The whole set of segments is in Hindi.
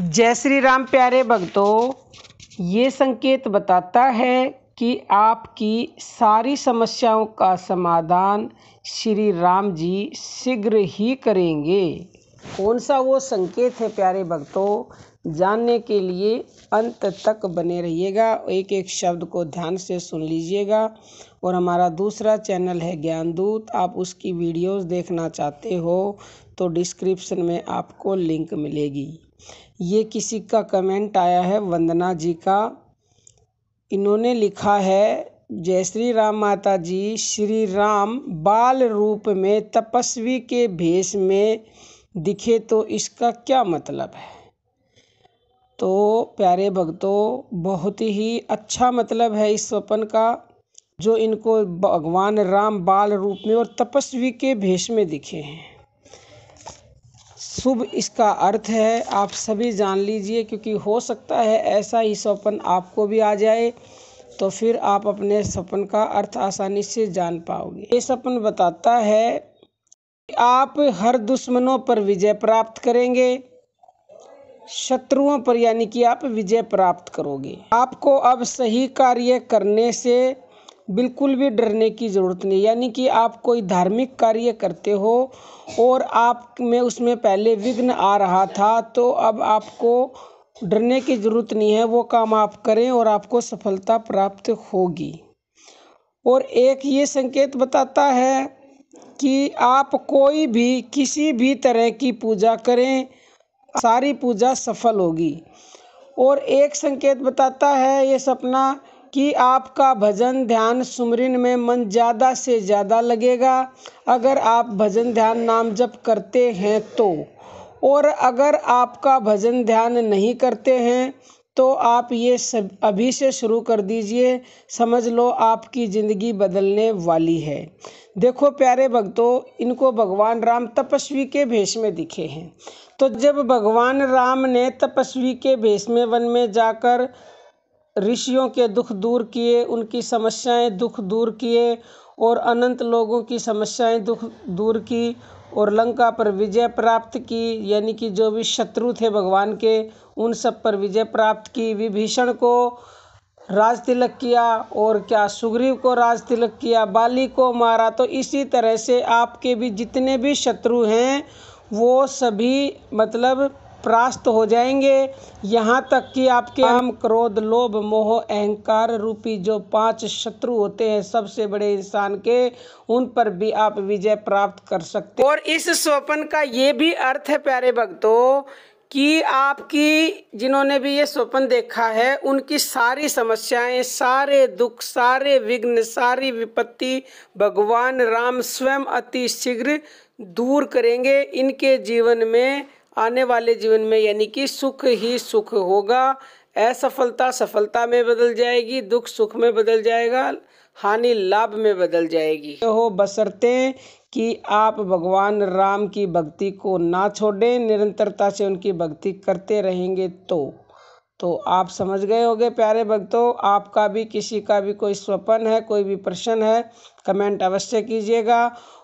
जय श्री राम प्यारे भक्तों ये संकेत बताता है कि आपकी सारी समस्याओं का समाधान श्री राम जी शीघ्र ही करेंगे कौन सा वो संकेत है प्यारे भक्तों जानने के लिए अंत तक बने रहिएगा एक एक शब्द को ध्यान से सुन लीजिएगा और हमारा दूसरा चैनल है ज्ञानदूत आप उसकी वीडियोस देखना चाहते हो तो डिस्क्रिप्शन में आपको लिंक मिलेगी ये किसी का कमेंट आया है वंदना जी का इन्होंने लिखा है जय श्री राम माता जी श्री राम बाल रूप में तपस्वी के भेष में दिखे तो इसका क्या मतलब है तो प्यारे भक्तों बहुत ही अच्छा मतलब है इस स्वपन का जो इनको भगवान राम बाल रूप में और तपस्वी के भेष में दिखे हैं शुभ इसका अर्थ है आप सभी जान लीजिए क्योंकि हो सकता है ऐसा ही स्वप्न आपको भी आ जाए तो फिर आप अपने सपन का अर्थ आसानी से जान पाओगे ये सपन बताता है कि आप हर दुश्मनों पर विजय प्राप्त करेंगे शत्रुओं पर यानी कि आप विजय प्राप्त करोगे आपको अब सही कार्य करने से बिल्कुल भी डरने की ज़रूरत नहीं यानी कि आप कोई धार्मिक कार्य करते हो और आप में उसमें पहले विघ्न आ रहा था तो अब आपको डरने की ज़रूरत नहीं है वो काम आप करें और आपको सफलता प्राप्त होगी और एक ये संकेत बताता है कि आप कोई भी किसी भी तरह की पूजा करें सारी पूजा सफल होगी और एक संकेत बताता है ये सपना कि आपका भजन ध्यान सुमरिन में मन ज़्यादा से ज़्यादा लगेगा अगर आप भजन ध्यान नाम जप करते हैं तो और अगर आपका भजन ध्यान नहीं करते हैं तो आप ये सब अभी से शुरू कर दीजिए समझ लो आपकी ज़िंदगी बदलने वाली है देखो प्यारे भक्तों इनको भगवान राम तपस्वी के भेष में दिखे हैं तो जब भगवान राम ने तपस्वी के भेष में वन में जाकर ऋषियों के दुख दूर किए उनकी समस्याएँ दुख दूर किए और अनंत लोगों की समस्याएँ दुख दूर की और लंका पर विजय प्राप्त की यानी कि जो भी शत्रु थे भगवान के उन सब पर विजय प्राप्त की विभीषण को राज तिलक किया और क्या सुग्रीव को राज तिलक किया बाली को मारा तो इसी तरह से आपके भी जितने भी शत्रु हैं वो सभी मतलब परास्त हो जाएंगे यहाँ तक कि आपके हम क्रोध लोभ मोह अहंकार रूपी जो पांच शत्रु होते हैं सबसे बड़े इंसान के उन पर भी आप विजय प्राप्त कर सकते और इस स्वपन का ये भी अर्थ है प्यारे भक्तों कि आपकी जिन्होंने भी ये स्वप्न देखा है उनकी सारी समस्याएं सारे दुख सारे विघ्न सारी विपत्ति भगवान राम स्वयं अति शीघ्र दूर करेंगे इनके जीवन में आने वाले जीवन में यानी कि सुख ही सुख होगा असफलता सफलता में बदल जाएगी दुख सुख में बदल जाएगा हानि लाभ में बदल जाएगी हो बसरते कि आप भगवान राम की भक्ति को ना छोड़ें निरंतरता से उनकी भक्ति करते रहेंगे तो तो आप समझ गए होंगे प्यारे भक्तों आपका भी किसी का भी कोई स्वपन है कोई भी प्रश्न है कमेंट अवश्य कीजिएगा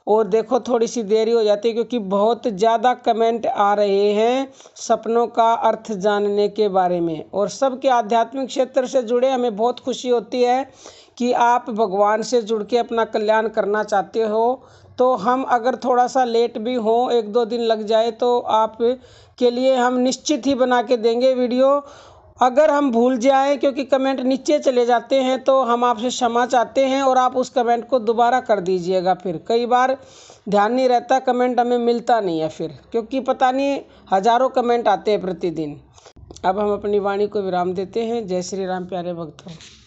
और देखो थोड़ी सी देरी हो जाती है क्योंकि बहुत ज़्यादा कमेंट आ रहे हैं सपनों का अर्थ जानने के बारे में और सबके आध्यात्मिक क्षेत्र से जुड़े हमें बहुत खुशी होती है कि आप भगवान से जुड़ के अपना कल्याण करना चाहते हो तो हम अगर थोड़ा सा लेट भी हो एक दो दिन लग जाए तो आप के लिए हम निश्चित ही बना के देंगे वीडियो अगर हम भूल जाएँ क्योंकि कमेंट नीचे चले जाते हैं तो हम आपसे क्षमा चाहते हैं और आप उस कमेंट को दोबारा कर दीजिएगा फिर कई बार ध्यान नहीं रहता कमेंट हमें मिलता नहीं है फिर क्योंकि पता नहीं हज़ारों कमेंट आते हैं प्रतिदिन अब हम अपनी वाणी को विराम देते हैं जय श्री राम प्यारे भक्तों